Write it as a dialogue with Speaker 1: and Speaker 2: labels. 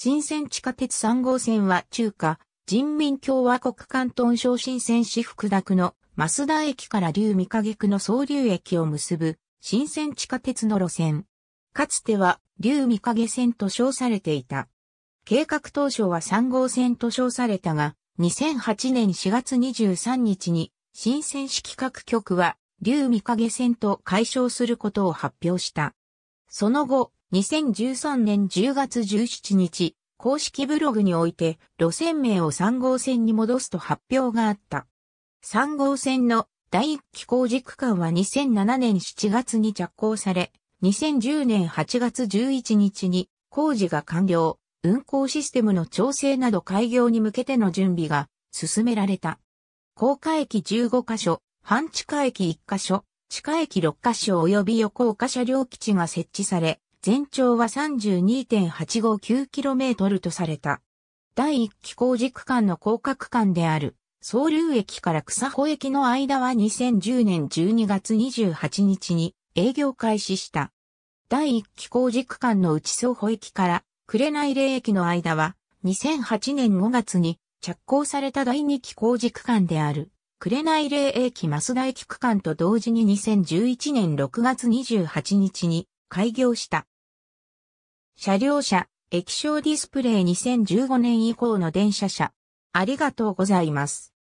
Speaker 1: 新鮮地下鉄3号線は中華、人民共和国関東省
Speaker 2: 新鮮市福田区の増田駅から竜三影区の総流駅を結ぶ新鮮地下鉄の路線。かつては竜三影線と称されていた。計画当初は3号線と称されたが、2008年4月23日に新鮮市企画局は竜三影線と解消することを発表した。その後、2013年10月17日、公式ブログにおいて路線名を3号線に戻すと発表があった。3号線の第1期工事区間は2007年7月に着工され、2010年8月11日に工事が完了、運行システムの調整など開業に向けての準備が進められた。高架駅15カ所、半地下駅1カ所、地下駅6カ所及び横岡車両基地が設置され、全長は 32.859km とされた。第1期工事区間の高架区間である、総流駅から草穂駅の間は2010年12月28日に営業開始した。第1期工事区間の内総保駅から紅霊駅の間は2008年5月に着工された第2期工事区間である。紅霊駅増田駅区間と同時に2011年6月28日に開業した。車両車、液晶
Speaker 1: ディスプレイ2015年以降の電車車。ありがとうございます。